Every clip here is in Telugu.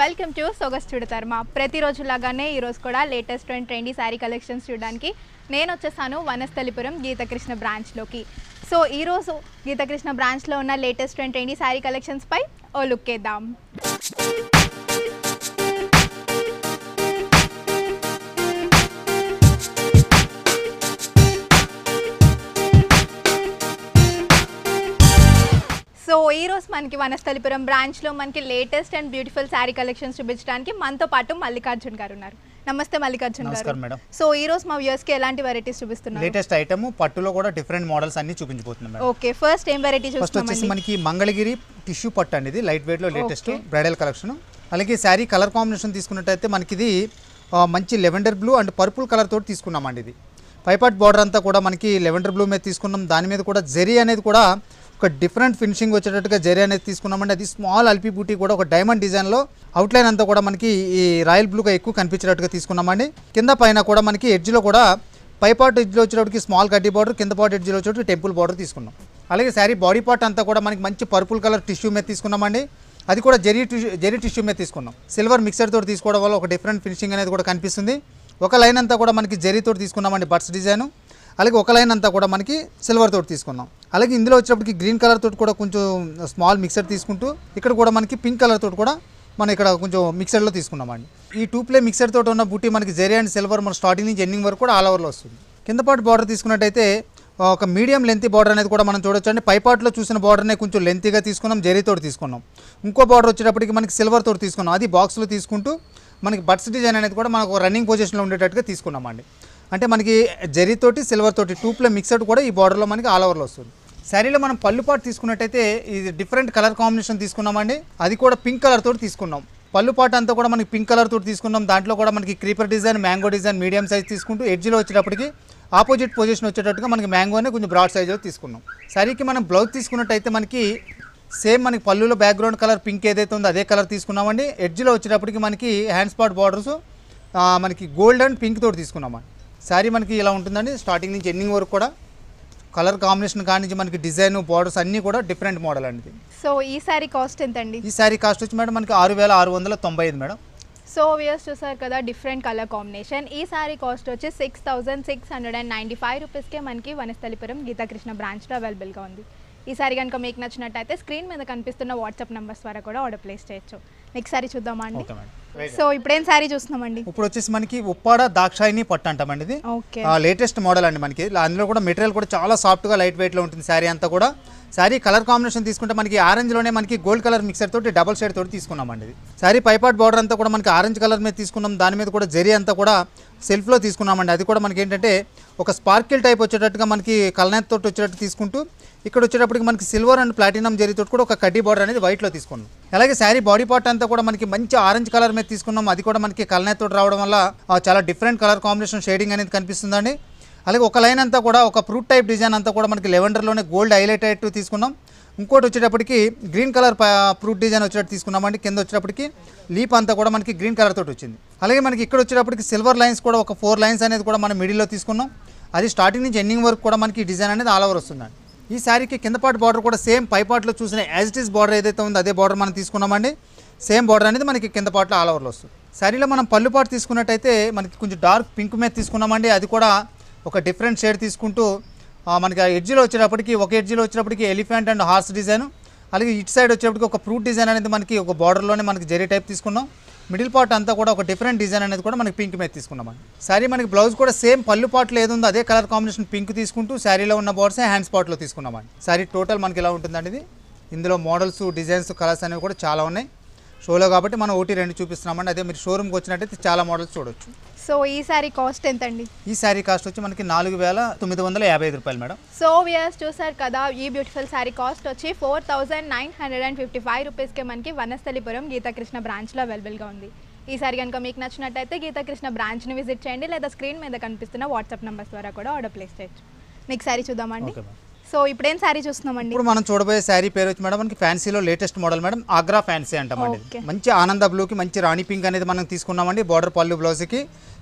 వెల్కమ్ టు సోగస్ చూడతారు ప్రతిరోజు లాగానే ఈరోజు కూడా latest and trendy sari collections చూడడానికి నేను వచ్చేసాను వనస్థలిపురం గీతకృష్ణ బ్రాంచ్లోకి సో ఈరోజు గీతకృష్ణ బ్రాంచ్లో ఉన్న లేటెస్ట్ అండ్ ట్రెండీ శారీ కలెక్షన్స్పై ఓ లుక్ వేద్దాం సో ఈరోజు మనకి వనస్థలిపురం బ్రాంచ్లో మనకి latest and beautiful sari collections చూపించడానికి మనతో పాటు మల్లికార్జున్ గారు ఉన్నారు నమస్తే మల్లికార్జున్ గారు మేడం సో ఈ రోజు మా వ్యూర్స్ కి ఎలాంటి వెరైటీస్ చూపిస్తున్నారు లేటెస్ట్ ఐటమ్ పట్టులో కూడా డిఫరెంట్ మోడల్స్ అన్ని చూపించబోతున్నాం ఓకే ఫస్ట్ ఏం వెరైటీ ఫస్ట్ వచ్చేసి మనకి మంగళగిరి టిష్యూ పట్టు అనేది లైట్ వెయిట్ లో లేటెస్ట్ బ్రైడల్ కలెక్షన్ అలాగే శారీ కలర్ కాంబినేషన్ తీసుకున్నట్టయితే మనకి ఇది మంచి lavender blue and purple colour తోటి తీసుకున్నామండి ఇది పైపాట్ బార్డర్ అంతా కూడా మనకి లెవెండర్ బ్లూ మీద తీసుకున్నాం దాని మీద కూడా జెరీ అనేది కూడా ఒక డిఫరెంట్ ఫినిషింగ్ వచ్చేటట్టుగా జరి అనేది తీసుకున్నామండి అది స్మాల్ అల్పి బూటీ కూడా ఒక డైమండ్ డిజైన్లో అవుట్లైన్ అంతా కూడా మనకి ఈ రాయల్ బ్లూగా ఎక్కువ కనిపించేటట్టుగా తీసుకున్నామండి కింద పైన కూడా మనకి ఎడ్జ్లో కూడా పై పార్ట్ ఎడ్జ్లో వచ్చేటప్పటికి స్మాల్ గడ్డి బార్డర్ కింద పార్ట్ ఎడ్జ్లో వచ్చేటప్పుడు టెంపుల్ బార్డర్ తీసుకున్నాం అలాగే శారీ బాడీ పార్ట్ అంతా కూడా మనకి మంచి పర్పుల్ కలర్ టిష్యూ మీద తీసుకున్నామండి అది కూడా జెరీ టిష్యూ జెరీ టిష్యూ మీద తీసుకున్నాం సిల్వర్ మిక్సర్ తోటి తీసుకోవడం వల్ల ఒక డిఫరెంట్ ఫినిషింగ్ అనేది కూడా కనిపిస్తుంది ఒక లైన్ అంతా కూడా మనకి జెరీతో తీసుకున్నామండి బట్స్ డిజైన్ అలాగే ఒక లైన్ అంతా కూడా మనకి సిల్వర్ తోటి తీసుకున్నాం అలాగే ఇందులో వచ్చేటప్పటికి గ్రీన్ కలర్ తోటి కూడా కొంచెం స్మాల్ మిక్సర్ తీసుకుంటూ ఇక్కడ కూడా మనకి పింక్ కలర్ తోటి కూడా మనం ఇక్కడ కొంచెం మిక్సర్లో తీసుకున్నామండి ఈ టూ ప్లే మిక్సర్ తోటి ఉన్న బూటీ మనకి జెరీ అండ్ సిల్వర్ మన స్టార్టింగ్ నుంచి ఎండింగ్ వరకు కూడా ఆల్ ఓవర్లో వస్తుంది కింద పాటు బార్డర్ తీసుకున్నట్టయితే ఒక మీడియం లెంతీ బార్డర్ అనేది కూడా మనం చూడొచ్చు అండి పైపాట్లో చూసిన బార్డర్నే కొంచెం లెంతీగా తీసుకున్నాం జెరీ తోటి తీసుకున్నాం ఇంకో బార్డర్ వచ్చేటప్పటికి మనకి సిల్వర్ తోటి తీసుకున్నాం అది బాక్స్లో తీసుకుంటూ మనకి బట్స్ డిజైన్ అనేది కూడా మనకు రన్నింగ్ పొజిషన్లో ఉండేటట్టుగా తీసుకున్నామండి అంటే మనకి జరితోటి సిల్వర్ తోటి టూప్లో మిక్సడ్ కూడా ఈ బార్డర్లో మనకి ఆల్ ఓవర్లో వస్తుంది శారీలో మనం పళ్ళు పాటు తీసుకున్నట్టయితే ఇది డిఫరెంట్ కలర్ కాంబినేషన్ తీసుకున్నామండి అది కూడా పింక్ కలర్ తోటి తీసుకున్నాం పళ్ళు పాటు అంతా కూడా మనకి పింక్ కలర్ తోటి తీసుకున్నాం దాంట్లో కూడా మనకి creeper design mango design medium size తీసుకుంటూ ఎడ్జ్లో వచ్చేటప్పటికి ఆపోజిట్ పొజిషన్ వచ్చేటట్టుగా మనకి మ్యాంగోనే కొంచెం బ్రాడ్ సైజ్లో తీసుకున్నాం శారీకి మనం బ్లౌజ్ తీసుకున్నట్టయితే మనకి సేమ్ మనకి పళ్ళులో బ్యాక్గ్రౌండ్ కలర్ పింక్ ఏదైతే ఉందో అదే కలర్ తీసుకున్నామండి ఎడ్జ్లో వచ్చేటప్పటికి మనకి హ్యాండ్ స్పాట్ బార్డర్స్ మనకి గోల్డ్ అండ్ పింక్ తోటి తీసుకున్నామండి శారీ మనకి ఇలా ఉంటుందండి స్టార్టింగ్ నుంచి ఎండింగ్ వరకు కూడా కలర్ కాంబినేషన్ కానించి మనకి డిజైన్ బోర్డర్స్ అన్నీ కూడా డిఫరెంట్ మోడల్ అండి సో ఈ శారీ కాస్ట్ ఎంత అండి ఈ శారీ కాస్ట్ వచ్చి మేడం మనకి ఆరు వేల ఆరు వందల తొంభై ఐదు మేడం సో వియర్స్ చూసారు కదా డిఫరెంట్ కలర్ కాంబినేషన్ ఈ సారీ కాస్ట్ వచ్చి six thousand six hundred and ninety five రూపీస్కే మనకి వనస్థలిపురం గీతాకృష్ణ బ్రాంచ్లో అవైలబుల్గా ఉంది ఈసారి కనుక మీకు నచ్చినట్టయితే స్క్రీన్ మీద కనిపిస్తున్న వాట్సాప్ నెంబర్స్ ద్వారా కూడా ఆర్డర్ ప్లేస్ చేయొచ్చు నెక్స్ట్ సారీ చూద్దామా అండి సో ఇప్పుడు ఏం సారీ శారీ చూస్తున్నామండి ఇప్పుడు వచ్చేసి మనకి ఉప్పాడ దాక్షాయిని పట్టు అంటామండి ఇది లేటెస్ట్ మోడల్ అండి మనకి అందులో కూడా మెటీరియల్ కూడా చాలా సాఫ్ట్ గా లైట్ వెయిట్ లో ఉంటుంది సారీ అంతా కూడా సారీ కలర్ కాంబినేషన్ తీసుకుంటే మనకి ఆరెంజ్ లోనే మనకి గోల్డ్ కలర్ మిక్సర్ తోటి డబల్ షేడ్ తోటి తీసుకున్నామండి సారీ పైపాట్ బార్డర్ అంతా కూడా మనకి ఆరెంజ్ కలర్ మీద తీసుకున్నాం దాని మీద కూడా జరి అంతా కూడా సెల్ఫ్ లో తీసుకున్నామండి అది కూడా మనకి ఏంటంటే ఒక స్పార్కిల్ టైప్ వచ్చేటట్టుగా మనకి కలనేత్ తోటి వచ్చేటట్టు తీసుకుంటూ ఇక్కడ వచ్చేటప్పటికి మనకి సిల్వర్ అండ్ ప్లాటినం జరిగితే కూడా ఒక కడ్డీ బార్డర్ అనేది వైట్లో తీసుకున్నాం అలాగే శారీ బాడీ పార్ట్ అంతా కూడా మనకి మంచి ఆరెంజ్ కలర్ మీద తీసుకున్నాం అది కూడా మనకి కలనేతో రావడం వల్ల చాలా డిఫరెంట్ కలర్ కాంబినేషన్ షేడింగ్ అనేది కనిపిస్తుందండి అలాగే ఒక లైన్ అంతా కూడా ఒక ఫ్రూట్ టైప్ డిజైన్ అంతా కూడా మనకి లెవెండర్లోనే గోల్డ్ హైలైట్ అయ్యేట్టు తీసుకున్నాం ఇంకోటి వచ్చేటప్పటికి గ్రీన్ కలర్ ఫ్రూట్ డిజైన్ వచ్చేటట్టు తీసుకున్నామండి కింద వచ్చేటప్పటికి లీప్ అంతా కూడా మనకి గ్రీన్ కలర్ తోటి వచ్చింది అలాగే మనకి ఇక్కడ వచ్చేటప్పటికి సిల్వర్ లైన్స్ కూడా ఒక ఫోర్ లైన్స్ అనేది కూడా మనం మిడిల్లో తీసుకున్నాం అది స్టార్టింగ్ నుంచి ఎండింగ్ వరకు కూడా మనకి డిజైన్ అనేది ఆల్ ఓవర్ వస్తుందండి ఈ శారీకి కిందపాటు బార్డర్ కూడా సేమ్ పైపాట్లో చూసిన యాజ్ ఇట్ ఈస్ బార్డర్ ఏదైతే ఉందో అదే బార్డర్ మనం తీసుకున్నామండి సేమ్ బార్డర్ అనేది మనకి కింద పాటులో ఆల్ ఓవర్లో వస్తుంది శారీలో మనం పళ్ళు పాటు తీసుకున్నట్టయితే మనకి కొంచెం డార్క్ పింక్ మీద తీసుకున్నామండి అది కూడా ఒక డిఫరెంట్ షేడ్ తీసుకుంటూ మనకి ఆ ఎడ్జిలో వచ్చేటప్పటికి ఒక ఎడ్జిలో వచ్చేటప్పటికి ఎలిఫెంట్ అండ్ హార్స్ డిజైన్ అలాగే ఇటు సైడ్ వచ్చేటప్పటికి ఒక ఫ్రూట్ డిజైన్ అనేది మనకి ఒక బార్డర్లోనే మనకి జెరీ టైప్ తీసుకున్నాం మిడిల్ పార్ట్ అంతా కూడా ఒక డిఫరెంట్ డిజైన్ అనేది కూడా మనకి పింక్ మీద తీసుకున్నాం సారీ మనకి బ్లౌజ్ కూడా సేమ్ పళ్ళు పార్ట్లో ఉందో అదే కలర్ కాంబినేషన్ పింక్ తీసుకుంటూ శారీలో ఉన్న బోర్డ్సే హ్యాండ్స్ పార్ట్లో తీసుకున్నాం అండి టోటల్ మనకి ఎలా ఉంటుందండి ఇందులో మోడల్స్ డిజైన్స్ కలర్స్ అనేవి కూడా చాలా ఉన్నాయి షోలో కాబట్టి మనం ఒకటి రెండు చూపిస్తున్నామండి అదే మీరు షోరూమ్కి వచ్చినట్టయితే చాలా మోడల్స్ చూడొచ్చు సో ఈ సారీ కాస్ట్ ఎంత అండి ఈ సారీ కాస్ట్ వచ్చి మనకి నాలుగు వేల తొమ్మిది వందల యాభై ఐదు రూపాయలు మేడం సో వియర్స్ చూసారు కదా ఈ బ్యూటిఫుల్ సారీ కాస్ట్ వచ్చి four thousand nine hundred and fifty five రూపీస్కే మనకి వనస్థలిపురం గీతాకృష్ణ బ్రాంచ్లో అవైలబుల్గా ఉంది ఈ సారీ కనుక మీకు నచ్చినట్టయితే గీతాకృష్ణ బ్రాంచ్ని విజిట్ చేయండి లేదా స్క్రీన్ మీద కనిపిస్తున్న వాట్సాప్ నెంబర్స్ ద్వారా కూడా ఆర్డర్ ప్లేస్ చేయొచ్చు నెక్స్ట్ సారీ చూద్దామండి సో ఇప్పుడు ఏం సారీ చూస్తున్నామండి ఇప్పుడు మనం చూడబోయే శారీ పేరు వచ్చి మేడం మనకి ఫ్యాన్సీలో latest model madam Agra fancy అంటామండి మంచి ఆనంద బ్లూకి మంచి రాణి పింక్ అనేది మనం తీసుకున్నామండి బార్డర్ పల్లు బ్లౌజ్కి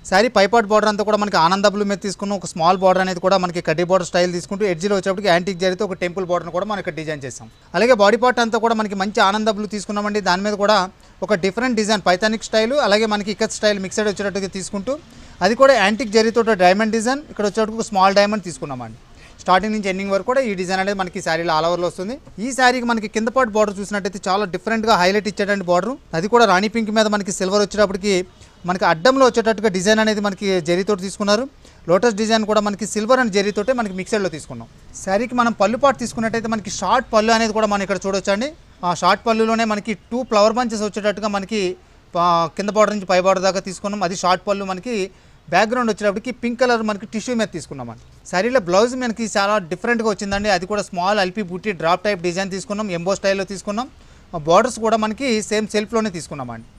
సారీ పైపాట్ బార్డర్ అంతా కూడా మనకి ఆనంద బ్లూ మీద తీసుకున్నాం ఒక స్మాల్ బార్డర్ అనేది కూడా మనకి కడ్డీ బార్డర్ స్టైల్ తీసుకుంటూ ఎడ్జీలో వచ్చేటప్పటికి యాంటిక్ జరిగితే ఒక టెంపుల్ బార్డర్ కూడా మనకి డిజైన్ చేస్తాం అలాగే బాడీ పార్ట్ అంతా కూడా మనకి మంచి ఆనంద బ్లూ తీసుకున్నామండి దాని మీద కూడా ఒక డిఫరెంట్ డిజైన్ పైథానిక్ స్టైల్ అలాగే మనకి ఇక్కత్ స్టైల్ మిక్సెడ్ వచ్చేటట్టుగా తీసుకుంటూ అది కూడా యాంటిక్ జరితో డైమండ్ డిజైన్ ఇక్కడ వచ్చేటప్పుడు స్మాల్ డైమండ్ తీసుకున్నామండి స్టార్టింగ్ నుంచి ఎండింగ్ వరకు కూడా ఈ డిజైన్ అనేది మనకి శారీలో ఆల్ ఓవర్లో వస్తుంది ఈ శారీకి మనకి కింద పాటు బార్డర్ చూసినట్టయితే చాలా డిఫరెంట్గా హైలైట్ ఇచ్చేటువంటి బార్డర్ అది కూడా రాణి పింక్ మీద మనకి సిల్వర్ వచ్చేటప్పటికి మనకి అడ్డంలో వచ్చేటట్టుగా డిజైన్ అనేది మనకి జరీతో తీసుకున్నారు లోటస్ డిజైన్ కూడా మనకి సిల్వర్ అండ్ జరీతోటే మనకి మిక్సర్లో తీసుకున్నాం శారీకి మనం పళ్ళు పాటు తీసుకున్నట్టయితే మనకి షార్ట్ పళ్ళు అనేది కూడా మనం ఇక్కడ చూడొచ్చండి ఆ షార్ట్ పళ్ళులోనే మనకి టూ ఫ్లవర్ బంచెస్ వచ్చేటట్టుగా మనకి కింద బార్డర్ నుంచి పై బార్డర్ దాకా తీసుకున్నాం అది షార్ట్ పళ్ళు మనకి బ్యాక్గ్రౌండ్ వచ్చేటప్పటికి పింక్ కలర్ మనకి టిష్యూ మీద తీసుకున్నామండి సరీలో బ్లౌజ్ మనకి చాలా డిఫరెంట్గా వచ్చిందండి అది కూడా స్మాల్ అల్పి బుట్టి డ్రాప్ టైప్ డిజైన్ తీసుకున్నాం ఎంబో స్టైల్లో తీసుకున్నాం బార్డర్స్ కూడా మనకి సేమ్ సెల్ఫ్లోనే తీసుకున్నామండి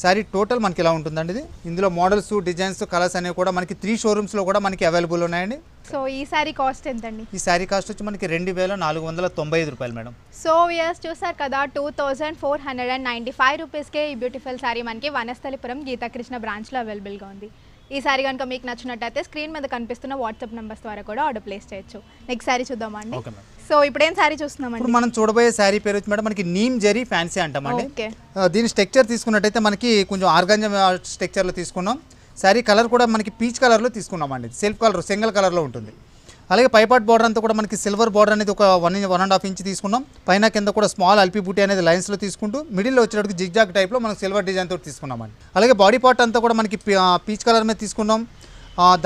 శారీ టోటల్ మనకి ఎలా ఉంటుందండి ఇది ఇందులో మోడల్స్ డిజైన్స్ కలర్స్ అనేవి కూడా మనకి త్రీ షోరూమ్స్లో కూడా మనకి అవైలబుల్ ఉన్నాయండి సో ఈ శారీ కాస్ట్ ఎంతండి ఈ శారీ కాస్ట్ వచ్చి మనకి రెండు వేల నాలుగు వందల తొంభై ఐదు రూపాయలు మేడం సో ఇయర్స్ చూసారు కదా two thousand four hundred and ninety five రూపీస్కే ఈ బ్యూటిఫుల్ సారీ మనకి వనస్థలిపురం గీతాకృష్ణ బ్రాంచ్లో అవైలబుల్గా ఉంది ఈ సారీ కనుక మీకు నచ్చినట్టయితే స్క్రీన్ మీద కనిపిస్తున్న వాట్సాప్ నెంబర్స్ ద్వారా కూడా ఆర్డర్ ప్లేస్ చేయొచ్చు నెక్స్ట్ సారీ చూద్దామండి సో ఇప్పుడు ఏం సారీ చూస్తున్నాం మనం చూడబోయే సారీ పేరు వచ్చి మేడం మనకి నీమ్ జరీ ఫ్యాన్సీ అంటామండి దీని స్ట్రక్చర్ తీసుకున్నట్టయితే మనకి కొంచెం స్ట్రక్చర్ స్ట్రక్చర్లో తీసుకున్నాం సారీ కలర్ కూడా మనకి పీచ్ కలర్లో తీసుకున్నామండి సెల్ఫ్ కలర్ కలర్ కలర్లో ఉంటుంది అలాగే పైపాట్ బార్డర్ అంతా కూడా మనకి సిల్వర్ బార్డర్ అనేది ఒక one one and half inch తీసుకున్నాం పైన కింద కూడా స్మాల్ అల్పి బూటీ అనేది లైన్స్లో తీసుకుంటూ మిడిల్లో వచ్చేటప్పుడు జిగ్జాగ్ టైప్లో మనం సిల్వర్ డిజైన్ తోటి తీసుకున్నామండి అలాగే బాడీ పార్ట్ అంతా కూడా మనకి పీచ్ కలర్ మీద తీసుకున్నాం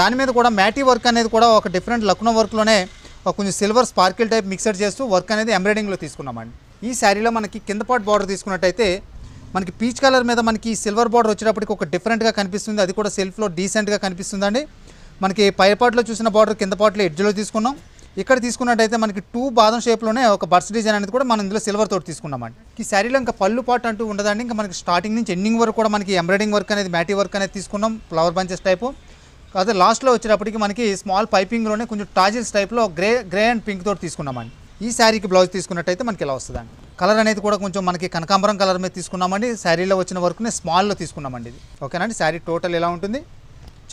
దాని మీద కూడా మ్యాటీ వర్క్ అనేది కూడా ఒక డిఫరెంట్ లక్నో వర్క్లోనే కొంచెం సిల్వర్ స్పార్కిల్ టైప్ మిక్సర్ చేస్తూ వర్క్ అనేది ఎంబ్రాయిడింగ్లో తీసుకున్నామండి ఈ శారీలో మనకి కింద పార్ట్ బార్డర్ తీసుకున్నట్టయితే మనకి పీచ్ కలర్ మీద మనకి సిల్వర్ బార్డర్ వచ్చేటప్పటికి ఒక డిఫరెంట్గా కనిపిస్తుంది అది కూడా సెల్ఫ్లో డీసెంట్గా కనిపిస్తుందండి మనకి పై చూసిన బార్డర్ కింద పాటలో ఎడ్జ్లో తీసుకున్నాం ఇక్కడ తీసుకున్నట్టయితే మనకి టూ బాదం షేప్లోనే ఒక బర్స్ డిజైన్ అనేది కూడా మనం ఇందులో సిల్వర్ తోటి తీసుకున్నామండి ఈ శారీలో ఇంకా పళ్ళు పాటు అంటూ ఉండదండి ఇంకా మనకి స్టార్టింగ్ నుంచి ఎండింగ్ వరకు కూడా మనకి ఎంబ్రాయిడింగ్ వర్క్ అనేది మ్యాటీ వర్క్ అనేది తీసుకున్నాం ఫ్లవర్ బంచెస్ టైపు అదే లాస్ట్లో వచ్చేటప్పటికి మనకి స్మాల్ పైపింగ్లోనే కొంచెం టాజిల్స్ టైప్లో గ్రే గ్రే అండ్ పింక్ తోటి తీసుకున్నామండి ఈ శారీకి బ్లౌజ్ తీసుకున్నట్టయితే మనకి ఇలా వస్తుందండి కలర్ అనేది కూడా కొంచెం మనకి కనకాంబరం కలర్ మీద తీసుకున్నామండి శారీలో వచ్చిన వరకునే స్మాల్లో తీసుకున్నామండి ఇది ఓకేనండి శారీ టోటల్ ఎలా ఉంటుంది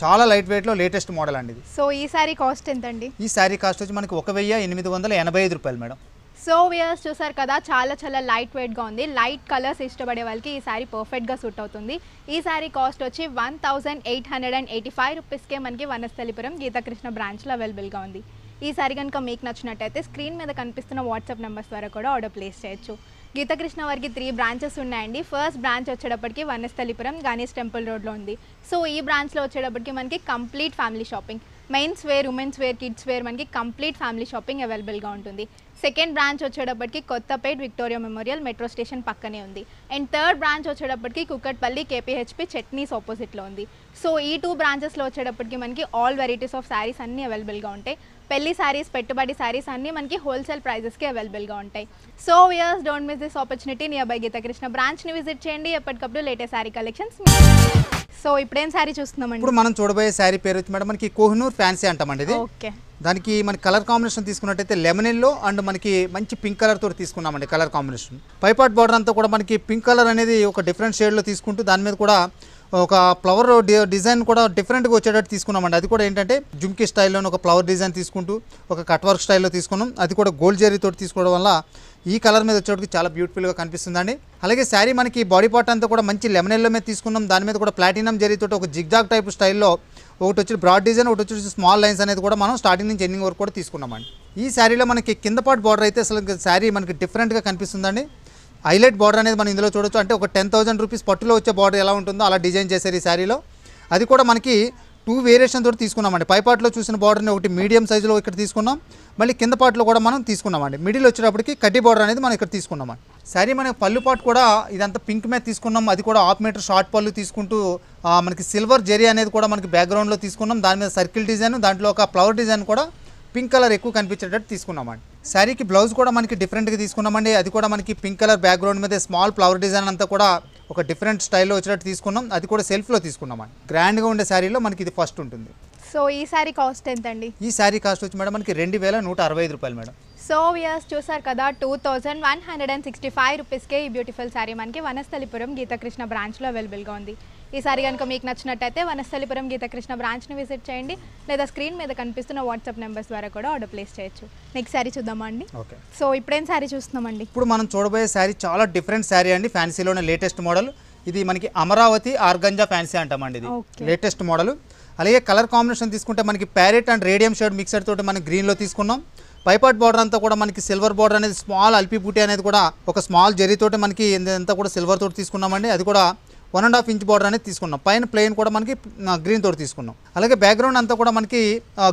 చాలా లైట్ వెయిట్ లో లేటెస్ట్ మోడల్ అండి సో ఈ సారీ కాస్ట్ ఎంతండి ఈ శారీ కాస్ట్ వచ్చి మనకి ఒక వెయ్యి ఎనిమిది వందల ఎనభై ఐదు రూపాయలు మేడం సో వియర్స్ చూసారు కదా చాలా చాలా లైట్ వెయిట్ గా ఉంది లైట్ కలర్స్ ఇష్టపడే వాళ్ళకి ఈ శారీ పర్ఫెక్ట్గా సూట్ అవుతుంది ఈ శారీ కాస్ట్ వచ్చి one thousand eight hundred and eighty five రూపీస్కే మనకి వనస్థలిపురం గీతాకృష్ణ బ్రాంచ్లో గా ఉంది ఈ సారీ కనుక మీకు నచ్చినట్టయితే స్క్రీన్ మీద కనిపిస్తున్న వాట్సాప్ నెంబర్స్ ద్వారా కూడా ఆర్డర్ ప్లేస్ చేయొచ్చు గీతకృష్ణ వారికి త్రీ బ్రాంచెస్ ఉన్నాయండి ఫస్ట్ బ్రాంచ్ వచ్చేటప్పటికి వన్నస్థలిపురం గణేష్ టెంపుల్ రోడ్లో ఉంది సో ఈ బ్రాంచ్లో వచ్చేటప్పటికి మనకి complete family shopping men's wear women's wear kids wear మనకి కంప్లీట్ ఫ్యామిలీ షాపింగ్ అవైలబుల్గా ఉంటుంది సెకండ్ బ్రాంచ్ వచ్చేటప్పటికి Kothapet Victoria Memorial metro station పక్కనే ఉంది అండ్ థర్డ్ బ్రాంచ్ వచ్చేటప్పటికి కుక్కట్పల్లి కేపీహెచ్పి చట్నీస్ ఆపోజిట్లో ఉంది సో ఈ టూ బ్రాంచెస్లో వచ్చేటప్పటికి మనకి ఆల్ వెరైటీస్ ఆఫ్ శారీస్ అన్నీ అవైలబుల్గా ఉంటాయి పెళ్లి శారీస్ పెట్టుబడి శారీస్ అన్నీ మనకి హోల్సేల్ ప్రైజెస్కి అవైలబుల్గా ఉంటాయి so viewers don't miss this opportunity nearby Geethakrishna బ్రాంచ్ని విజిట్ చేయండి ఎప్పటికప్పుడు లేటెస్ట్ శారీ కలెక్షన్స్ సో ఇప్పుడేం శారీ చూస్తున్నాం ఇప్పుడు మనం చూడబోయే శారీ పేరు వచ్చి మేడం మనకి కోహినూర్ ఫ్యాన్సీ అంటామండి ఓకే దానికి మన కలర్ కాంబినేషన్ తీసుకున్నట్టయితే లెమన్ ఎల్లో అండ్ మనకి మంచి పింక్ కలర్ తోటి తీసుకున్నామండి కలర్ కాంబినేషన్ పైపాట్ బార్డర్ అంతా కూడా మనకి పింక్ కలర్ అనేది ఒక డిఫరెంట్ షేడ్లో తీసుకుంటూ దాని మీద కూడా ఒక ఫ్లవర్ డిజైన్ కూడా డిఫరెంట్గా వచ్చేటట్టు తీసుకున్నామండి అది కూడా ఏంటంటే జుమ్కి స్టైల్లోనే ఒక ఫ్లవర్ డిజైన్ తీసుకుంటూ ఒక కట్ వర్క్ స్టైల్లో తీసుకున్నాం అది కూడా గోల్డ్ తోటి తీసుకోవడం వల్ల ఈ కలర్ మీద వచ్చేటికి చాలా బ్యూటిఫుల్గా కనిపిస్తుందండి అలాగే శారీ మనకి బాడీ పార్ట్ అంతా కూడా మంచి లెమనెల్లో మీద తీసుకున్నాం దాని మీద కూడా ప్లాటినం జరీతో ఒక జిగ్జాగ్ టైప్ స్టైల్లో ఒకటి వచ్చి బ్రాడ్ డిజైన్ ఒకటి వచ్చి స్మాల్ లైన్స్ అనేది కూడా మనం స్టార్టింగ్ నుంచి ఎండింగ్ వరకు కూడా తీసుకున్నామండి ఈ శారీలో మనకి కింద పాటు బార్డర్ అయితే అసలు శారీ మనకి డిఫరెంట్గా కనిపిస్తుందండి హైలైట్ బార్డర్ అనేది మనం ఇందులో చూడొచ్చు అంటే ఒక టెన్ థౌసండ్ రూపీస్ పట్టులో వచ్చే బార్డర్ ఎలా ఉంటుందో అలా డిజైన్ చేశారు ఈ శారీలో అది కూడా మనకి టూ వేరియేషన్ తోటి తీసుకున్నామండి పైపాట్లో చూసిన బార్డర్ని ఒకటి మీడియం సైజులో ఇక్కడ తీసుకున్నాం మళ్ళీ కింద పాటలో కూడా మనం తీసుకున్నామండి మిడిల్ వచ్చేటప్పటికి కడ్డీ బార్డర్ అనేది మనం ఇక్కడ తీసుకున్నామండి శారీ మనకి పళ్ళు పాటు కూడా ఇదంతా పింక్ మీద తీసుకున్నాం అది కూడా హాఫ్ మీటర్ షార్ట్ పళ్ళు తీసుకుంటూ మనకి సిల్వర్ జెరీ అనేది కూడా మనకి బ్యాక్గ్రౌండ్లో తీసుకున్నాం దాని మీద సర్కిల్ డిజైన్ దాంట్లో ఒక ఫ్లవర్ డిజైన్ కూడా పింక్ కలర్ ఎక్కువ కనిపించేటట్టు తీసుకున్నామండి శారీకి బ్లౌజ్ కూడా మనకి డిఫరెంట్గా తీసుకున్నామండి అది కూడా మనకి పింక్ కలర్ బ్యాక్గ్రౌండ్ మీద స్మాల్ ఫ్లవర్ డిజైన్ అంతా కూడా ఒక డిఫరెంట్ స్టైల్లో వచ్చినట్టు తీసుకున్నాం అది కూడా సెల్ఫ్లో తీసుకున్నామండి గ్రాండ్గా ఉండే శారీలో మనకి ఇది ఫస్ట్ ఉంటుంది సో ఈ శారీ కాస్ట్ ఎంత అండి ఈ శారీ కాస్ట్ వచ్చి మేడం మనకి రెండు వేల నూట అరవై ఐదు రూపాయలు మేడం సో వియర్స్ చూసారు కదా two thousand one hundred and sixty five రూపీస్కే ఈ బ్యూటిఫుల్ శారీ మనకి వనస్థలిపురం గీతాకృష్ణ బ్రాంచ్లో అవైలబుల్గా ఉంది ఈసారి కనుక మీకు నచ్చినట్టయితే వనస్థలిపురం గీతకృష్ణ బ్రాంచ్ని విజిట్ చేయండి లేదా స్క్రీన్ మీద కనిపిస్తున్న వాట్సాప్ నెంబర్స్ ద్వారా కూడా ఆర్డర్ ప్లేస్ చేయొచ్చు నెక్స్ట్ శారీ చూద్దామా అండి సో ఇప్పుడేం శారీ చూస్తున్నామండి ఇప్పుడు మనం చూడబోయే శారీ చాలా డిఫరెంట్ శారీ అండి ఫ్యాన్సీలోనే లేటెస్ట్ మోడల్ ఇది మనకి అమరావతి ఆర్గంజా ఫ్యాన్సీ అంటామండి ఇది లేటెస్ట్ మోడల్ అలాగే కలర్ కాంబినేషన్ తీసుకుంటే మనకి parrot and radium shade mixer తోటి మనం గ్రీన్లో తీసుకున్నాం పైపాట్ బార్డర్ అంతా కూడా మనకి సిల్వర్ బార్డర్ అనేది స్మాల్ అల్పి బూటీ అనేది కూడా ఒక స్మాల్ జరీ తోటి మనకి ఎంత కూడా సిల్వర్ తోటి తీసుకున్నామండి అది కూడా one and half inch border అనేది తీసుకున్నాం పైన ప్లెయిన్ కూడా మనకి గ్రీన్ తోటి తీసుకున్నాం అలాగే బ్యాక్గ్రౌండ్ అంతా కూడా మనకి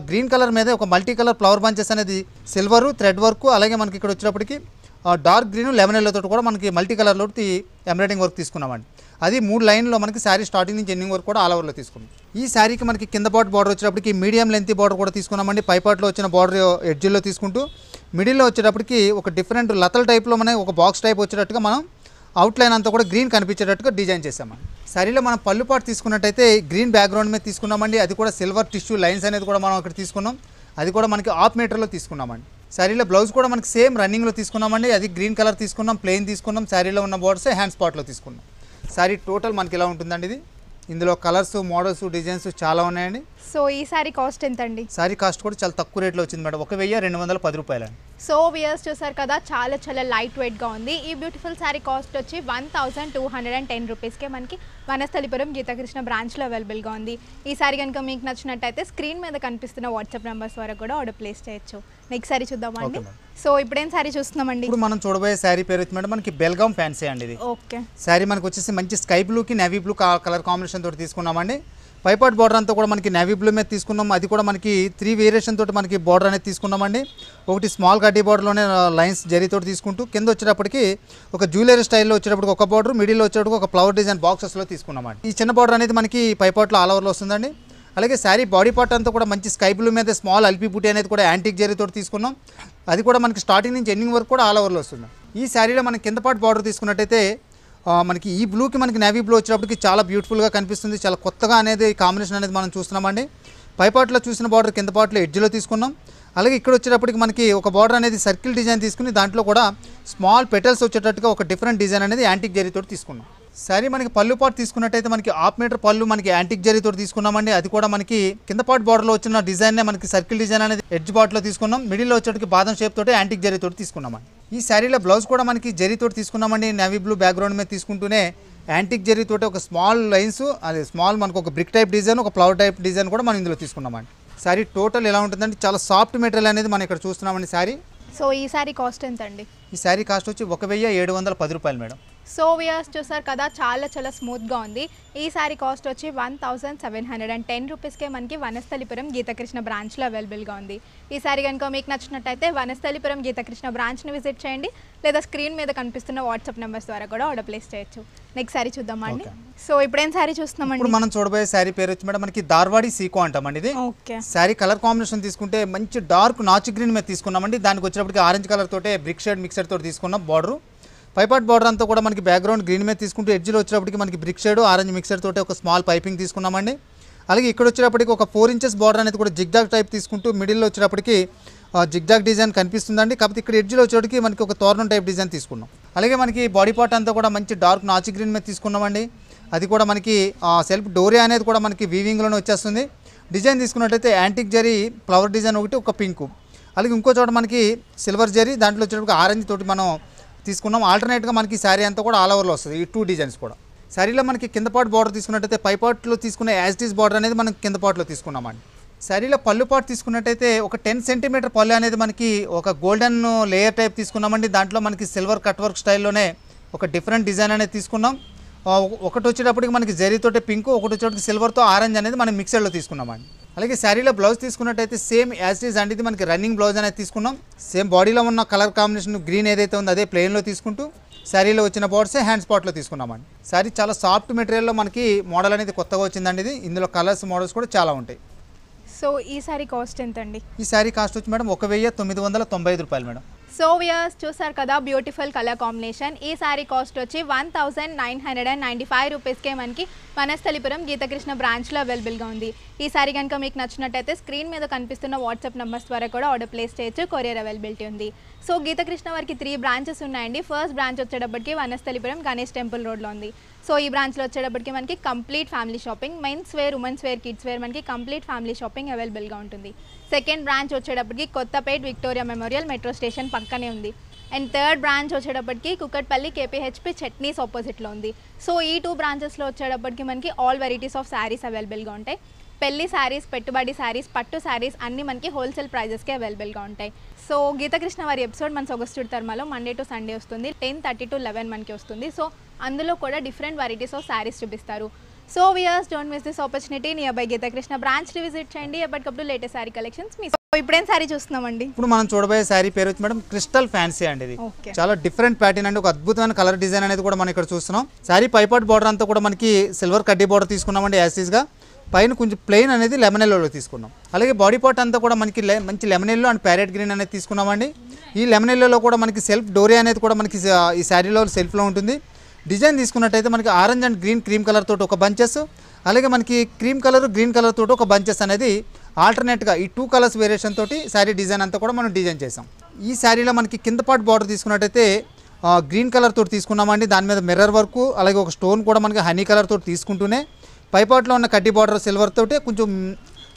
గ్రీన్ కలర్ మీద ఒక మల్టీ కలర్ ఫ్లవర్ బంచెస్ అనేది సిల్వర్ థ్రెడ్ వర్క్ అలాగే మనకి ఇక్కడ వచ్చేటప్పటికి డార్క్ గ్రీన్ లెమన్ తోటి కూడా మనకి మల్టీ కలర్లో ఎంబ్రాయిడింగ్ వర్క్ తీసుకున్నామండి అది మూడు లైన్లో మనకి శారీ స్టార్టింగ్ నుంచి ఎన్నింగ్ వరకు కూడా ఆల్ ఓవర్లో తీసుకున్నాం ఈ శారీకి మనకి కింద పాటు బార్డర్ వచ్చేటప్పటికి మీడియం లెంత్ బార్డర్ కూడా తీసుకున్నామండి పైపాట్లో వచ్చిన బార్డర్ ఎడ్జిల్లో తీసుకుంటూ మిడిల్లో వచ్చేటప్పటికి ఒక డిఫరెంట్ లతల టైప్లో మనకి ఒక బాక్స్ టైప్ వచ్చేటట్టుగా మనం అవుట్లైన్ అంతా కూడా గ్రీన్ కనిపించేటట్టుగా డిజైన్ చేసామండి సరీలో మనం పళ్ళు పాటు తీసుకున్నట్టయితే గ్రీన్ బ్యాక్గ్రౌండ్ మీద తీసుకున్నామండి అది కూడా సిల్వర్ టిష్యూ లైన్స్ అనేది కూడా మనం అక్కడ తీసుకున్నాం అది కూడా మనకి ఆఫ్ మీటర్లో తీసుకున్నామండి శారీలో బ్లౌజ్ కూడా మనకి సేమ్ రన్నింగ్లో తీసుకున్నామండి అది గ్రీన్ కలర్ తీసుకున్నాం ప్లెయిన్ తీసుకున్నాం శారీలో ఉన్న బోర్డర్స్ హ్యాండ్ స్పాట్లో తీసుకున్నాం శారీ టోటల్ మనకి ఎలా ఉంటుందండి ఇది ఇందులో కలర్స్ మోడల్స్ డిజైన్స్ చాలా ఉన్నాయండి సో ఈ సారీ కాస్ట్ ఎంత అండి సారీ కాస్ట్ కూడా చాలా తక్కువ రేట్లో వచ్చింది మేడం ఒక వెయ్యి రెండు వందల పది రూపాయలు సో వియర్స్ చూసారు కదా చాలా చాలా లైట్ వెయిట్గా ఉంది ఈ బ్యూటిఫుల్ సారీ కాస్ట్ వచ్చి one thousand two hundred and ten రూపీస్కే మనకి వనస్థలిపురం గీతాకృష్ణ బ్రాంచ్లో అవైలబుల్గా ఉంది ఈ సారీ కనుక మీకు నచ్చినట్టయితే స్క్రీన్ మీద కనిపిస్తున్న వాట్సాప్ నెంబర్స్ వరకు కూడా ఆర్డర్ ప్లేస్ చేయొచ్చు నెక్స్ట్ సారీ చూద్దామండి సో ఇప్పుడేం సారీ చూస్తున్నామండి ఇప్పుడు మనం చూడబోయే సారీ పేరు వచ్చి మేడం మనకి బెల్గాం ఫ్యాన్సీ అండి ఇది ఓకే సారీ మనకు వచ్చేసి మంచి స్కై బ్లూకి నెవీ బ్లూ కలర్ కాంబినేషన్ తోటి తీసుకున్నామండి పైపాట్ బార్డర్ అంతా కూడా మనకి నేవీ బ్లూ మీద తీసుకున్నాం అది కూడా మనకి త్రీ వేరియేషన్ తోటి మనకి బార్డర్ అనేది తీసుకున్నామండి ఒకటి స్మాల్ గడ్డి బార్డర్లోనే లైన్స్ జరితో తీసుకుంటూ కింద వచ్చేటప్పటికి ఒక జ్యువెలరీ స్టైల్లో వచ్చేటప్పటికి ఒక బార్డర్ మిడిల్లో వచ్చేటప్పుడు ఒక ఫ్లవర్ డిజైన్ బాక్సెస్లో తీసుకున్నామండి ఈ చిన్న బార్డర్ అనేది మనకి పైపాట్లో ఆల్ ఓవర్లో వస్తుందండి అలాగే శారీ బాడీ పార్ట్ అంతా కూడా మంచి స్కై బ్లూ మీద స్మాల్ అల్పీ బుటీ అనేది కూడా యాంటిక్ జరితో తీసుకున్నాం అది కూడా మనకి స్టార్టింగ్ నుంచి ఎండింగ్ వరకు కూడా ఆల్ ఓవర్లో వస్తుంది ఈ శారీలో మనం కింద పాటు బార్డర్ తీసుకున్నట్టయితే మనకి ఈ బ్లూకి మనకి నేవీ బ్లూ వచ్చేటప్పటికి చాలా బ్యూటిఫుల్గా కనిపిస్తుంది చాలా కొత్తగా అనేది కాంబినేషన్ అనేది మనం చూస్తున్నామండి పైపాట్లో చూసిన బార్డర్ కింద పాటలో ఎడ్జ్లో తీసుకున్నాం అలాగే ఇక్కడ వచ్చేటప్పటికి మనకి ఒక బార్డర్ అనేది సర్కిల్ డిజైన్ తీసుకుని దాంట్లో కూడా స్మాల్ పెటల్స్ వచ్చేటట్టుగా ఒక డిఫరెంట్ డిజైన్ అనేది యాంటిక్ జరీతో తీసుకున్నాం సరే మనకి పళ్ళు పాటు తీసుకున్నట్టయితే మనకి హాఫ్ మీటర్ పళ్ళు మనకి యాంటిక్ జరీతో తీసుకున్నామండి అది కూడా మనకి కింద పాటు బార్డర్లో వచ్చిన డిజైన్నే మనకి సర్కిల్ డిజైన్ అనేది ఎడ్జ్ బాట్లో తీసుకున్నాం మిడిల్లో వచ్చేటికి బాదం షేప్ తోటి యాంటిక్ జరీతో తీసుకున్నామండి ఈ శారీలో బ్లౌజ్ కూడా మనకి జరీతో తీసుకున్నామండి నేవీ బ్లూ బ్యాక్గ్రౌండ్ మీద తీసుకుంటూనే యాంటిక్ తోటి ఒక స్మాల్ లైన్స్ అది స్మాల్ మనకు ఒక బ్రిక్ టైప్ డిజైన్ ఒక ఫ్లవర్ టైప్ డిజైన్ కూడా మనం ఇందులో తీసుకున్నామండి శారీ టోటల్ ఎలా ఉంటుందంటే చాలా సాఫ్ట్ మెటీరియల్ అనేది మనం ఇక్కడ చూస్తున్నామండి శారీ సో ఈ శారీ కాస్ట్ ఎంత అండి ఈ శారీ కాస్ట్ వచ్చి ఒక వెయ్యి ఏడు వందల పది రూపాయలు మేడం సో వియర్స్ చూసారు కదా చాలా చాలా స్మూత్గా ఉంది ఈ శారీ కాస్ట్ వచ్చి one thousand seven hundred and ten రూపీస్కే మనకి వనస్థలిపురం గీతకృష్ణ బ్రాంచ్లో అవైలబుల్గా ఉంది ఈ శారీ కనుక మీకు నచ్చినట్టయితే వనస్థలిపురం గీతకృష్ణ బ్రాంచ్ని విజిట్ చేయండి లేదా స్క్రీన్ మీద కనిపిస్తున్న వాట్సాప్ నెంబర్స్ ద్వారా కూడా ఆర్డర్ ప్లేస్ చేయొచ్చు నెక్స్ట్ శారీ చూద్దామా అండి సో ఇప్పుడేం శారీ చూస్తున్నామండి మనం చూడబోయే శారీ పేరు వచ్చి మేడం మనకి దార్వాడి సీకో అంటామండి ఇది శారీ కలర్ కాంబినేషన్ తీసుకుంటే మంచి డార్క్ నాచు గ్రీన్ మీద తీసుకున్నామండి దానికి వచ్చినప్పటికి ఆరెంజ్ కలర్ తోటే బ్రిక్ షేడ్ మిక్స్ తోటి తీసుకున్నాం బార్డరు పైపాట్ బార్డర్ అంతా కూడా మనకి బ్యాక్గ్రౌండ్ గ్రీన్ మీద తీసుకుంటూ ఎడ్జ్లో వచ్చేటప్పటికి మనకి బ్రిక్ షేడ్ ఆరెంజ్ మిక్సర్ తోటి ఒక స్మాల్ పైపింగ్ తీసుకున్నామండి అలాగే ఇక్కడ వచ్చేటప్పటికి ఒక ఫోర్ ఇంచెస్ బార్డర్ అనేది కూడా జిగ్దాగ్ టైప్ తీసుకుంటూ మిడిల్లో వచ్చేటప్పటికి జిగ్జాగ్ డిజైన్ కనిపిస్తుందండి కాకపోతే ఇక్కడ ఎడ్జ్లో వచ్చేటికి మనకి ఒక తోరణం టైప్ డిజైన్ తీసుకున్నాం అలాగే మనకి బాడీ పార్ట్ అంతా కూడా మంచి డార్క్ నాచి గ్రీన్ మీద తీసుకున్నామండి అది కూడా మనకి సెల్ఫ్ డోరియా అనేది కూడా మనకి వీవింగ్లోనే వచ్చేస్తుంది డిజైన్ తీసుకున్నట్టయితే యాంటిక్ జరీ ఫ్లవర్ డిజైన్ ఒకటి ఒక పింకు అలాగే ఇంకో చోట మనకి సిల్వర్ జరీ దాంట్లో వచ్చేటప్పుడు ఆరెంజ్ తోటి మనం తీసుకున్నాం ఆల్టర్నేట్గా మనకి శారీ అంతా కూడా ఆల్ ఓవర్లో వస్తుంది ఈ టూ డిజైన్స్ కూడా శారీలో మనకి కింద పాటు బార్డర్ తీసుకున్నట్టయితే పై తీసుకునే తీసుకున్న యాజిటీస్ బార్డర్ అనేది మనం కింద తీసుకున్నామండి శారీలో పళ్ళు పాటు తీసుకున్నట్టయితే ఒక టెన్ సెంటీమీటర్ పళ్ళు అనేది మనకి ఒక గోల్డెన్ లేయర్ టైప్ తీసుకున్నామండి దాంట్లో మనకి సిల్వర్ కట్ వర్క్ స్టైల్లోనే ఒక డిఫరెంట్ డిజైన్ అనేది తీసుకున్నాం ఒకటి వచ్చేటప్పటికి మనకి జరీతోటి పింక్ ఒకటి వచ్చేటప్పటికి సిల్వర్తో ఆరెంజ్ అనేది మనం మిక్సర్లో తీసుకున్నామండి అలాగే శారీలో బ్లౌజ్ తీసుకున్నట్టయితే సేమ్ యాజ్ ఈజ్ అంటే ఇది మనకి రన్నింగ్ బ్లౌజ్ అనేది తీసుకున్నాం సేమ్ బాడీలో ఉన్న కలర్ కాంబినేషన్ గ్రీన్ ఏదైతే ఉందో అదే ప్లెయిన్లో తీసుకుంటూ శారీలో వచ్చిన బోర్డ్సే హ్యాండ్ స్పాట్లో తీసుకున్నామండి శారీ చాలా సాఫ్ట్ మెటీరియల్లో మనకి మోడల్ అనేది కొత్తగా వచ్చిందండి ఇది ఇందులో కలర్స్ మోడల్స్ కూడా చాలా ఉంటాయి సో ఈ సారీ కాస్ట్ ఎంత అండి ఈ సారీ కాస్ట్ వచ్చి మేడం ఒక వెయ్యి తొమ్మిది వందల తొంభై ఐదు రూపాయలు మేడం సో వియర్స్ చూసారు కదా బ్యూటిఫుల్ కలర్ కాంబినేషన్ ఈ సారీ కాస్ట్ వచ్చి one thousand nine hundred and ninety five రూపీస్కే మనకి వనస్థలిపురం గీతకృష్ణ బ్రాంచ్లో అవైలబుల్గా ఉంది ఈ సారీ కనుక మీకు నచ్చినట్టయితే స్క్రీన్ మీద కనిపిస్తున్న వాట్సాప్ నెంబర్స్ ద్వారా కూడా ఆర్డర్ ప్లేస్ చేయొచ్చు కొరియర్ అవైలబిలిటీ ఉంది సో గీతకృష్ణ వారికి త్రీ బ్రాంచెస్ ఉన్నాయండి ఫస్ట్ బ్రాంచ్ వచ్చేటప్పటికి వనస్థలిపురం గణేష్ టెంపుల్ రోడ్లో ఉంది సో ఈ బ్రాంచ్లో వచ్చేటప్పటికి మనకి complete family shopping men's wear women's wear kids wear మనకి కంప్లీట్ ఫ్యామిలీ షాపింగ్ అవైలబుల్గా ఉంటుంది సెకండ్ బ్రాంచ్ వచ్చేటప్పటికి Kothapet Victoria Memorial metro station పక్కనే ఉంది అండ్ థర్డ్ బ్రాంచ్ వచ్చేటప్పటికి కుక్కట్పల్లి కేపీహెచ్పి చట్నీస్ ఆపోజిట్లో ఉంది సో ఈ టూ బ్రాంచెస్లో వచ్చేటప్పటికి మనకి ఆల్ వెరైటీస్ ఆఫ్ శారీస్ అవైలబుల్గా ఉంటాయి పెళ్లి శారీస్ పెట్టుబడి శారీస్ పట్టు శారీస్ అన్ని మనకి హోల్సేల్ ప్రైజెస్కే అవైలబుల్గా ఉంటాయి సో గీతకృష్ణ వారి ఎపిసోడ్ మన సొగస్తుడి ధర్మలో మండే టు సండే వస్తుంది టెన్ థర్టీ టు లెవెన్ మనకి వస్తుంది సో అందులో కూడా డిఫరెంట్ వెరైటీస్ ఆఫ్ శారీస్ చూపిస్తారు so viewers don't miss this opportunity nearby Geethakrishna బ్రాంచ్ని విజిట్ చేయండి ఎప్పటికప్పుడు లేటెస్ట్ శారీ కలెక్షన్స్ మీ ఇప్పుడేం సారీ చూస్తున్నామండి ఇప్పుడు మనం చూడబోయే సారీ పేరు వచ్చి మేడం క్రిస్టల్ ఫ్యాన్సీ అండి ఇది చాలా డిఫరెంట్ ప్యాటర్న్ అండి ఒక అద్భుతమైన కలర్ డిజైన్ అనేది కూడా మనం ఇక్కడ చూస్తున్నాం సారీ పైపాట్ బార్డర్ అంతా కూడా మనకి సిల్వర్ కడ్డీ బార్డర్ తీసుకున్నామండి యాసీస్ గా పైన కొంచెం ప్లెయిన్ అనేది లెమనెల్లో తీసుకున్నాం అలాగే బాడీ పార్ట్ అంతా కూడా మనకి మంచి లెమనెల్లో అండ్ ప్యారెట్ గ్రీన్ అనేది తీసుకున్నామండి ఈ ఎల్లోలో కూడా మనకి సెల్ఫ్ డోరీ అనేది కూడా మనకి ఈ శారీలో సెల్ఫ్లో ఉంటుంది డిజైన్ తీసుకున్నట్టయితే మనకి orange and green cream colour తోటి ఒక బంచెస్ అలాగే మనకి క్రీమ్ కలర్ గ్రీన్ కలర్ తోటి ఒక బంచెస్ అనేది ఆల్టర్నేట్గా ఈ టూ కలర్స్ వేరియేషన్ తోటి శారీ డిజైన్ అంతా కూడా మనం డిజైన్ చేసాం ఈ శారీలో మనకి కింద పాటు బార్డర్ తీసుకున్నట్టయితే గ్రీన్ కలర్ తోటి తీసుకున్నామండి దాని మీద మిర్రర్ వర్క్ అలాగే ఒక స్టోన్ కూడా మనకి హనీ కలర్ తోటి తీసుకుంటూనే పైపాట్లో ఉన్న కడ్డీ బార్డర్ సిల్వర్ తోటే కొంచెం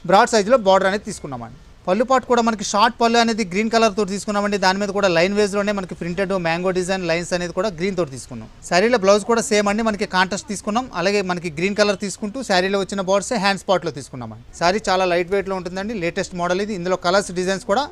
బ్రాడ్ సైజులో బార్డర్ అనేది తీసుకున్నామండి పళ్ళు పాటు కూడా మనకి షార్ట్ పళ్ళు అనేది గ్రీన్ కలర్ తోటి తీసుకున్నామండి దాని మీద కూడా లైన్ వేజ్లోనే మనకి ప్రింటెడ్ మ్యాంగో డిజైన్ లైన్స్ అనేది కూడా గ్రీన్ తోటి తీసుకున్నాం శారీలో బ్లౌజ్ కూడా సేమ్ అండి మనకి కాంట్రాస్ట్ తీసుకున్నాం అలాగే మనకి గ్రీన్ కలర్ తీసుకుంటూ శారీలో వచ్చిన బార్డర్స్ హ్యాండ్ స్పాట్లో తీసుకున్నామండి శారీ చాలా లైట్ వెయిట్లో ఉంటుందండి లేటెస్ట్ మోడల్ ఇది ఇందులో కలర్స్ డిజైన్స్ కూడా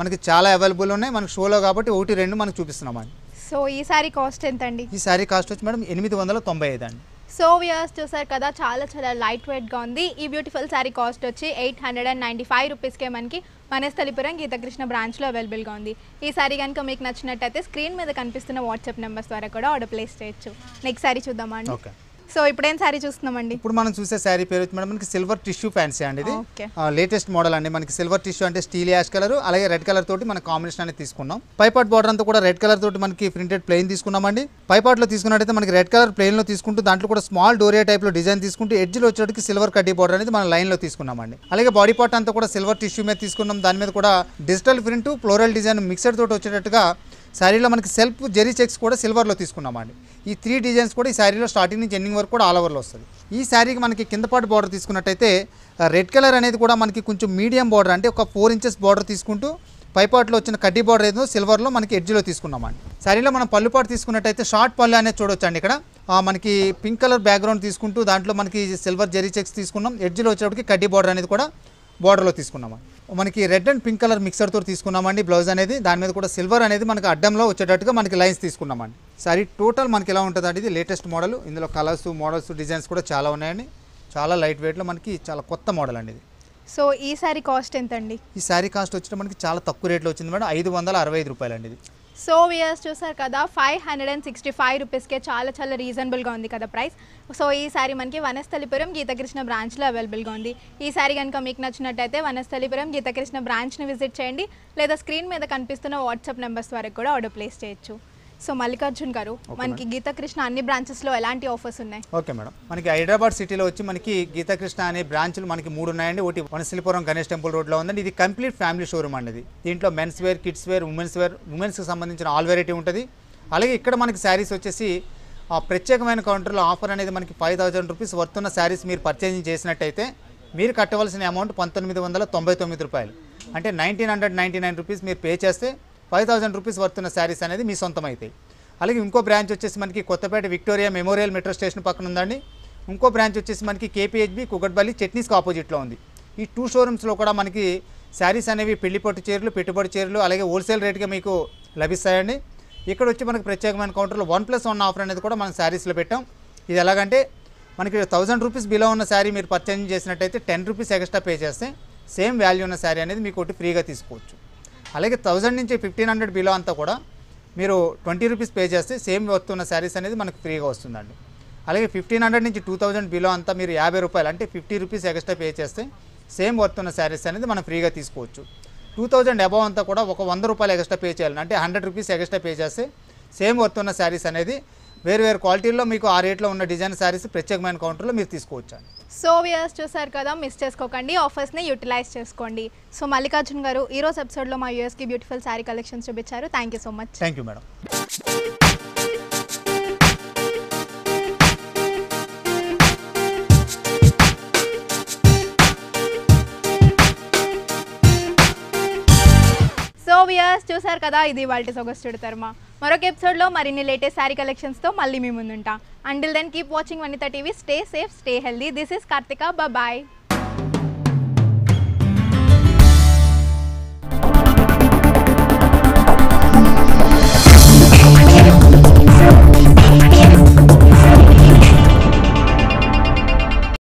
మనకి చాలా అవైలబుల్ ఉన్నాయి మనకి షోలో కాబట్టి ఒకటి రెండు మనకు చూపిస్తున్నామండి సో ఈ సారీ కాస్ట్ ఎంత అండి ఈ సారీ కాస్ట్ వచ్చి మేడం ఎనిమిది వందల తొంభై ఐదు అండి సో వియర్స్ చూసారు కదా చాలా చాలా లైట్ వెయిట్గా ఉంది ఈ బ్యూటిఫుల్ శారీ కాస్ట్ వచ్చి eight hundred and ninety five రూపీస్కే మనకి మనస్థలిపురం గీతకృష్ణ బ్రాంచ్లో అవైలబుల్గా ఉంది ఈ శారీ కనుక మీకు నచ్చినట్టయితే స్క్రీన్ మీద కనిపిస్తున్న వాట్సాప్ నెంబర్స్ ద్వారా కూడా ఆర్డర్ ప్లేస్ చేయొచ్చు నెక్స్ట్ శారీ చూద్దామా సో ఇప్పుడు ఏం శారీ చూస్తున్నామండి ఇప్పుడు మనం చూసే శారీ పేరు వచ్చి మేడం మనకి సిల్వర్ టిష్యూ ఫ్యాన్సీ అండి ఇది లేటెస్ట్ మోడల్ అండి మనకి సిల్వర్ టిష్యూ అంటే స్టీల్ యాష్ కలర్ అలాగే రెడ్ కలర్ తోటి మన కాంబినేషన్ అనేది తీసుకున్నాం పైపాట్ బార్డర్ అంతా కూడా రెడ్ కలర్ తోటి మనకి ప్రింటెడ్ ప్లెయిన్ తీసుకున్నామండి పైపాట్ లో తీసుకున్నట్టయితే మనకి రెడ్ కలర్ ప్లెయిన్ లో తీసుకుంటూ దాంట్లో కూడా స్మాల్ డోరియా టైప్ లో డిజైన్ తీసుకుంటూ ఎడ్జ్ లో వచ్చేటికి సిల్వర్ కడ్డీ బార్డర్ అనేది మన లైన్ లో తీసుకున్నామండి అలాగే బాడీ పార్ట్ అంతా కూడా సిల్వర్ టిష్యూ మీద తీసుకున్నాం దాని మీద కూడా digital print floral design mixer తోటి వచ్చేటట్టుగా శారీలో మనకి సెల్ఫ్ జెరీ చెక్స్ కూడా సిల్వర్లో తీసుకున్నామండి ఈ త్రీ డిజైన్స్ కూడా ఈ శారీలో స్టార్టింగ్ నుంచి ఎండింగ్ వరకు కూడా ఆల్ ఓవర్లో వస్తుంది ఈ శారీకి మనకి కిందపాటు బార్డర్ తీసుకున్నట్టయితే రెడ్ కలర్ అనేది కూడా మనకి కొంచెం మీడియం బార్డర్ అంటే ఒక ఫోర్ ఇంచెస్ బార్డర్ తీసుకుంటూ పైపాట్లో వచ్చిన కడ్డీ బార్డర్ ఏదో సిల్వర్లో మనకి ఎడ్జ్లో తీసుకున్నామండి శారీలో మనం పళ్ళుపాటు తీసుకున్నట్టయితే షార్ట్ పళ్ళు అనేది చూడొచ్చండి ఇక్కడ మనకి పింక్ కలర్ బ్యాక్గ్రౌండ్ తీసుకుంటూ దాంట్లో మనకి సిల్వర్ జెరీ చెక్స్ తీసుకున్నాం ఎడ్జ్లో వచ్చేటప్పటికి కడ్డీ బార్డర్ అనేది కూడా బార్డర్లో తీసుకున్నామండి మనకి రెడ్ అండ్ పింక్ కలర్ మిక్సర్తో తీసుకున్నామండి బ్లౌజ్ అనేది దాని మీద కూడా సిల్వర్ అనేది మనకి అడ్డంలో వచ్చేటట్టుగా మనకి లైన్స్ తీసుకున్నామండి సారీ టోటల్ మనకి ఎలా ఉంటుందండి ఇది లేటెస్ట్ మోడల్ ఇందులో కలర్స్ మోడల్స్ డిజైన్స్ కూడా చాలా ఉన్నాయండి చాలా లైట్ వెయిట్లో మనకి చాలా కొత్త మోడల్ అండి ఇది సో ఈ శారీ కాస్ట్ ఎంతండి ఈ శారీ కాస్ట్ వచ్చిన మనకి చాలా తక్కువ రేట్లో వచ్చింది మేడం ఐదు వందల అరవై ఐదు రూపాయలు అండి ఇది సో వియర్స్ చూసారు కదా five hundred and sixty five రూపీస్కే చాలా చాలా రీజనబుల్గా ఉంది కదా ప్రైస్ సో ఈ సారీ మనకి వనస్థలిపురం గీతకృష్ణ బ్రాంచ్లో అవైలబుల్గా ఉంది ఈ సారీ కనుక మీకు నచ్చినట్టయితే వనస్థలిపురం గీతకృష్ణ బ్రాంచ్ని విజిట్ చేయండి లేదా స్క్రీన్ మీద కనిపిస్తున్న వాట్సాప్ నెంబర్స్ వరకు కూడా ఆర్డర్ ప్లేస్ చేయొచ్చు సో మల్లికార్జున్ గారు మనకి గీతాకృష్ణ అన్ని బ్రాంచెస్ లో ఎలాంటి ఆఫర్స్ ఉన్నాయి ఓకే మేడం మనకి హైదరాబాద్ సిటీలో వచ్చి మనకి గీతాకృష్ణ అనే బ్రాంచ్లు మనకి మూడు ఉన్నాయండి ఒకటి వనశిలిపురం గణేష్ టెంపుల్ రోడ్ లో ఉందండి ఇది కంప్లీట్ ఫ్యామిలీ షోరూమ్ అండి దీంట్లో men's wear kids wear women's wear women's కి సంబంధించిన ఆల్ వెరైటీ ఉంటుంది అలాగే ఇక్కడ మనకి శారీస్ వచ్చేసి ఆ ప్రత్యేకమైన కౌంటర్లో ఆఫర్ అనేది మనకి ఫైవ్ థౌజండ్ రూపీస్ వర్త్ ఉన్న శారీస్ మీరు పర్చేజింగ్ చేసినట్టయితే మీరు కట్టవలసిన అమౌంట్ పంతొమ్మిది వందల తొంభై తొమ్మిది రూపాయలు అంటే nineteen hundred ninety nine rupees మీరు పే చేస్తే ఫైవ్ థౌసండ్ రూపీస్ వర్తున్న శారీస్ అనేది మీ సొంతం అవుతాయి అలాగే ఇంకో బ్రాంచ్ వచ్చేసి మనకి Kothapet Victoria Memorial metro station పక్కన ఉందండి ఇంకో బ్రాంచ్ వచ్చేసి మనకి కేపీహెచ్బి కుగట్బల్లి చట్నీస్కి ఆపోజిట్లో ఉంది ఈ టూ షోరూమ్స్లో కూడా మనకి శారీస్ అనేవి పెళ్లి పట్టు చీరలు పెట్టుబడి చీరలు అలాగే హోల్సేల్ రేట్గా మీకు లభిస్తాయండి ఇక్కడ వచ్చి మనకి ప్రత్యేకమైన కౌంటర్లో వన్ ప్లస్ వన్ ఆఫర్ అనేది కూడా మనం శారీస్లో పెట్టాం ఇది ఎలాగంటే మనకి థౌజండ్ రూపీస్ బిలో ఉన్న శారీ మీరు పర్చేజ్ చేసినట్టయితే టెన్ రూపీస్ ఎక్స్ట్రా పే చేస్తే సేమ్ వాల్యూ ఉన్న శారీ అనేది మీకు ఒకటి ఫ్రీగా తీసుకోవచ్చు అలాగే థౌజండ్ నుంచి ఫిఫ్టీన్ హండ్రెడ్ బిలో అంతా కూడా మీరు ట్వంటీ రూపీస్ పే చేస్తే సేమ్ వస్తున్న శారీస్ అనేది మనకు ఫ్రీగా వస్తుందండి అలాగే ఫిఫ్టీన్ హండ్రెడ్ నుంచి టూ థౌజండ్ బిలో అంతా మీరు యాభై రూపాయలు అంటే ఫిఫ్టీ రూపీస్ ఎక్స్ట్రా పే చేస్తే సేమ్ వస్తున్న శారీస్ అనేది మనం ఫ్రీగా తీసుకోవచ్చు టూ థౌజండ్ అబవ్ అంతా కూడా ఒక వంద రూపాయలు ఎక్స్ట్రా పే చేయాలి అంటే హండ్రెడ్ రూపీస్ ఎక్స్ట్రా పే చేస్తే సేమ్ వర్త్ ఉన్న శారీస్ అనేది వేరు వేరు క్వాలిటీల్లో మీకు ఆ రేట్లో ఉన్న డిజైన్ శారీస్ ప్రత్యేకమైన కౌంటర్లో మీరు తీసుకోవచ్చు సో వ్యూయర్స్ చూసారు కదా మిస్ చేసుకోకండి ఆఫర్స్ని యూటిలైజ్ చేసుకోండి సో మల్లికార్జున్ గారు ఈరోజు ఎపిసోడ్లో మా యూఎస్కి బ్యూటిఫుల్ శారీ కలెక్షన్స్ చూపించారు thank so much thank madam viewers చూసారు కదా ఇది వాళ్ళ సొగస్తుడు తర్మ మరొక ఎపిసోడ్లో మరిన్ని లేటెస్ట్ శారీ కలెక్షన్స్తో మళ్ళీ మీ ముందుంటాం అండిల్ then keep watching Vanitha TV stay safe stay healthy this is Karthika bye